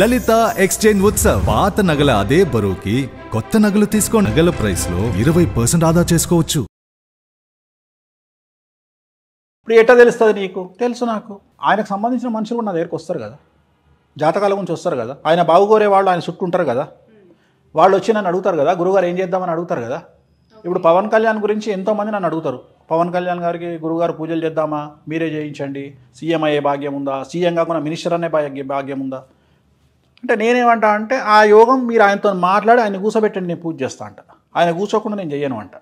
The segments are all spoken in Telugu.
లలిత ఎక్స్చేంజ్ ఉత్సవ్ పాత నగల అదే బరువుకి కొత్త నగలు తీసుకో నగల ప్రైస్ లో ఇరవై పర్సెంట్ ఆదా చేసుకోవచ్చు ఇప్పుడు ఎట్లా తెలుస్తుంది నీకు తెలుసు నాకు ఆయనకు సంబంధించిన మనుషులు కూడా నా దగ్గరికి వస్తారు కదా జాతకాల గురించి వస్తారు కదా ఆయన బాగుగోరే వాళ్ళు ఆయన చుట్టూ ఉంటారు కదా వాళ్ళు వచ్చి నన్ను అడుగుతారు కదా గురుగారు ఏం చేద్దామని అడుగుతారు కదా ఇప్పుడు పవన్ కళ్యాణ్ గురించి ఎంతోమంది నన్ను అడుగుతారు పవన్ కళ్యాణ్ గారికి గురుగారు పూజలు చేద్దామా మీరే చేయించండి సీఎం అయ్యే భాగ్యం ఉందా సీఎం కాకుండా మినిస్టర్ అనే భాగ్యం ఉందా అంటే నేనేమంటా అంటే ఆ యోగం మీరు ఆయనతో మాట్లాడి ఆయన కూర్చోబెట్టండి నేను పూజ చేస్తా అంట ఆయన కూర్చోకుండా నేను చేయను అంట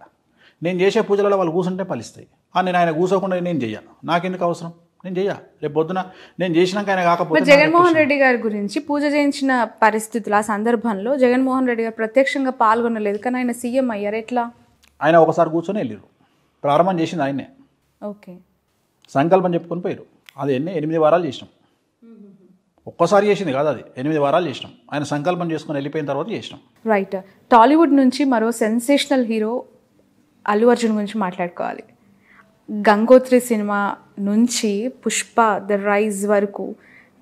నేను చేసే పూజలలో వాళ్ళు కూర్చుంటే ఫలిస్తాయి నేను ఆయన కూర్చోకుండా నేను చేయను నాకెందుకు అవసరం నేను చెయ్యా రేపు పొద్దున నేను చేసినాక ఆయన కాకపోతే జగన్మోహన్ రెడ్డి గారి గురించి పూజ చేయించిన పరిస్థితులు ఆ సందర్భంలో జగన్మోహన్ రెడ్డి గారు ప్రత్యక్షంగా పాల్గొనలేదు కానీ ఆయన సీఎం అయ్యారు ఎట్లా ఆయన ఒకసారి కూర్చొని వెళ్ళారు ప్రారంభం చేసింది ఆయనే ఓకే సంకల్పం చెప్పుకొని పోయారు అది ఎన్ని ఎనిమిది వారాలు చేసినాం ఒక్కసారి చేసింది కాదు అది ఎనిమిది వారాలు చేసినాం ఆయన సంకల్పం చేసుకుని వెళ్ళిపోయిన తర్వాత చేసినాం రైట్ టాలీవుడ్ నుంచి మరో సెన్సేషనల్ హీరో అల్లు అర్జున్ గురించి మాట్లాడుకోవాలి గంగోత్రి సినిమా నుంచి పుష్ప ద రైజ్ వరకు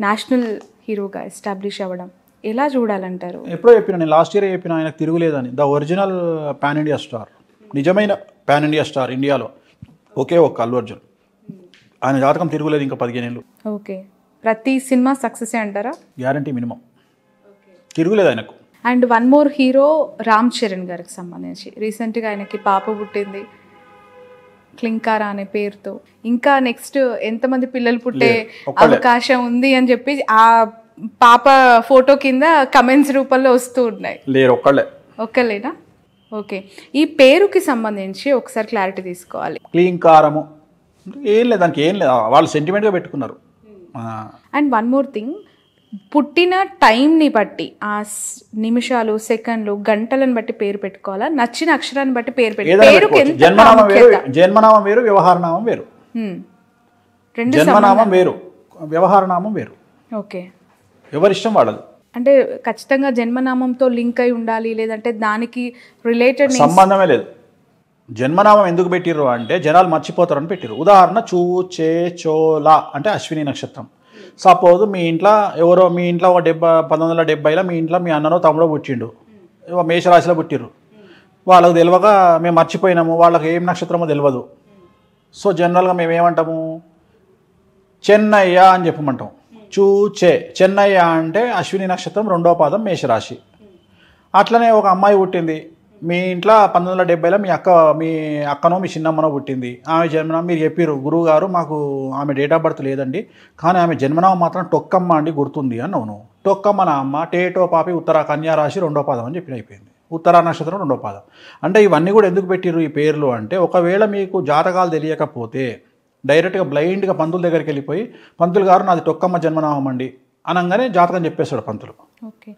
నేషనల్ హీరోగా ఎస్టాబ్లిష్ అవ్వడం ఎలా చూడాలంటారు ఎప్పుడో చెప్పిన నేను లాస్ట్ ఇయర్ చెప్పిన ఆయనకు తిరుగులేదని the original pan India star నిజమైన పాన్ ఇండియా స్టార్ ఇండియాలో ఒకే ఒక్క అల్లు అర్జున్ ఆయన జాతకం తిరుగులేదు ఇంకా పదిహేను ఏళ్ళు ఓకే ప్రతి సినిమా సక్సెస్ అంటారా గ్యారంటీ మినిమం తిరుగులేదు ఆయనకు and one more hero Ram Charan గారికి సంబంధించి రీసెంట్గా ఆయనకి పాప పుట్టింది క్లింకారా అనే పేరుతో ఇంకా నెక్స్ట్ ఎంతమంది పిల్లలు పుట్టే అవకాశం ఉంది అని చెప్పి ఆ పాప ఫోటో కింద కమెంట్స్ రూపంలో వస్తూ ఉన్నాయి లేరు ఒక్కళ్ళే ఒక్కలేనా ఓకే ఈ పేరుకి సంబంధించి ఒకసారి క్లారిటీ తీసుకోవాలి క్లింకారము ఏం లేదు దానికి ఏం లేదు వాళ్ళు సెంటిమెంట్గా పెట్టుకున్నారు అండ్ వన్ మోర్ థింగ్ పుట్టిన టైంని బట్టి ఆ నిమిషాలు సెకండ్లు గంటలను బట్టి పేరు పెట్టుకోవాలా నచ్చిన అక్షరాన్ని బట్టి పేరు పెట్టుకోవాలి జన్మనామం వేరు వ్యవహారనామం వేరు రెండు జన్మనామం వేరు వ్యవహారనామం వేరు ఓకే ఎవరిష్టం వాళ్ళది అంటే ఖచ్చితంగా జన్మనామంతో లింక్ అయి ఉండాలి లేదంటే దానికి రిలేటెడ్ సంబంధమే లేదు జన్మనామం ఎందుకు పెట్టిర్రు అంటే జనాలు మర్చిపోతారని పెట్టిర్రు ఉదాహరణ చూ చే చోలా అంటే అశ్విని నక్షత్రం సపోజ్ మీ ఇంట్లో ఎవరో మీ ఇంట్లో ఒక డెబ్బై పంతొమ్మిది వందల డెబ్బైలో మీ ఇంట్లో మీ అన్ననో తమ్ముడో పుట్టిండు మేషరాశిలో పుట్టిర్రు వాళ్ళకు తెలియక మేము మర్చిపోయినాము వాళ్ళకి ఏం నక్షత్రమో తెలియదు సో జనరల్గా మేము ఏమంటాము చెన్నయ్య అని చెప్పమంటాం చూ చే చెన్నయ్య అంటే అశ్విని నక్షత్రం రెండో పాదం మేషరాశి అట్లనే ఒక అమ్మాయి పుట్టింది మీ ఇంట్లో పంతొమ్మిది వందల డెబ్బైలో మీ అక్క మీ అక్కనో మీ చిన్నమ్మనో పుట్టింది ఆమె జన్మన మీరు చెప్పారు గురువు గారు మాకు ఆమె డేట్ ఆఫ్ బర్త్ లేదండి కానీ ఆమె జన్మనామ మాత్రం టొక్కమ్మ అండి గుర్తుంది అని అవును టొక్కమ్మ నా అమ్మ టేటో పాపి ఉత్తర కన్యా రాశి రెండో పాదం అని చెప్పిన అయిపోయింది ఉత్తరా నక్షత్రం రెండో పాదం అంటే ఇవన్నీ కూడా ఎందుకు పెట్టిరు ఈ పేర్లు అంటే ఒకవేళ మీకు జాతకాలు తెలియకపోతే డైరెక్ట్గా బ్లైండ్గా పంతుల దగ్గరికి వెళ్ళిపోయి పంతులు గారు నాది టొక్కమ్మ జన్మనామం అండి అనగానే జాతకం చెప్పేస్తాడు పంతులు ఓకే